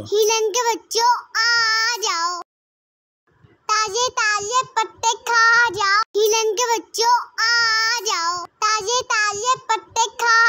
हिरन के बच्चों आ जाओ ताजे ताजे पत्ते खा जाओ हिरन के बच्चों आ जाओ ताजे ताजे पत्ते खा